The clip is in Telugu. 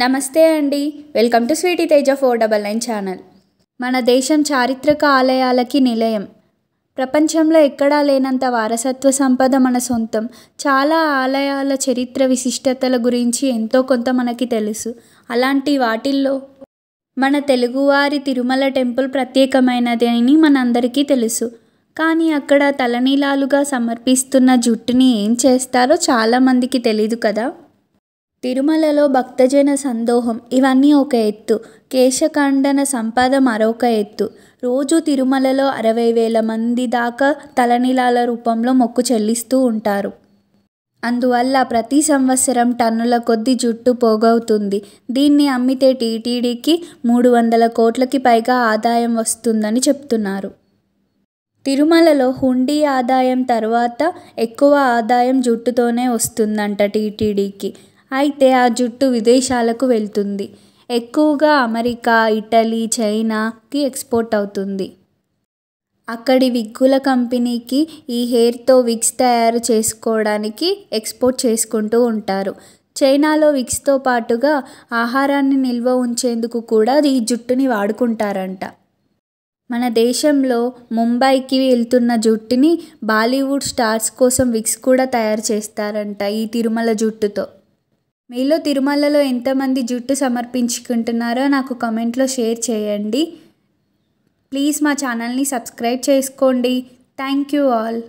నమస్తే అండి welcome to Sweety Teja four double nine channel మన దేశం చారిత్రక ఆలయాలకి నిలయం ప్రపంచంలో ఎక్కడా లేనంత వారసత్వ సంపద మన సొంతం చాలా ఆలయాల చరిత్ర విశిష్టతల గురించి ఎంతో కొంత మనకి తెలుసు అలాంటి వాటిల్లో మన తెలుగువారి తిరుమల టెంపుల్ ప్రత్యేకమైనది అని మనందరికీ తెలుసు కానీ అక్కడ తలనీలాలుగా సమర్పిస్తున్న జుట్టుని ఏం చేస్తారో చాలామందికి తెలీదు కదా తిరుమలలో భక్తజన సందోహం ఇవన్నీ ఒక ఎత్తు కేశఖండన సంపద మరొక ఎత్తు రోజు తిరుమలలో అరవై వేల మంది దాకా తలనీలాల రూపంలో మొక్కు చెల్లిస్తూ ఉంటారు అందువల్ల ప్రతి సంవత్సరం టన్నుల కొద్ది జుట్టు పోగవుతుంది దీన్ని అమ్మితే టీటీడీకి మూడు వందల కోట్లకి పైగా ఆదాయం వస్తుందని చెప్తున్నారు తిరుమలలో హుండీ ఆదాయం తర్వాత ఎక్కువ ఆదాయం జుట్టుతోనే వస్తుందంట టీటీడీకి అయితే ఆ జుట్టు విదేశాలకు వెళ్తుంది ఎక్కువగా అమెరికా ఇటలీ చైనాకి ఎక్స్పోర్ట్ అవుతుంది అక్కడి విగ్గుల కంపెనీకి ఈ హెయిర్తో విగ్స్ తయారు చేసుకోవడానికి ఎక్స్పోర్ట్ చేసుకుంటూ ఉంటారు చైనాలో విగ్స్తో పాటుగా ఆహారాన్ని నిల్వ ఉంచేందుకు కూడా ఈ జుట్టుని వాడుకుంటారంట మన దేశంలో ముంబైకి వెళ్తున్న జుట్టుని బాలీవుడ్ స్టార్స్ కోసం విగ్స్ కూడా తయారు చేస్తారంట ఈ తిరుమల జుట్టుతో మీలో తిరుమలలో ఎంతమంది జుట్టు సమర్పించుకుంటున్నారో నాకు కమెంట్లో షేర్ చేయండి ప్లీజ్ మా ఛానల్ని సబ్స్క్రైబ్ చేసుకోండి థ్యాంక్ యూ ఆల్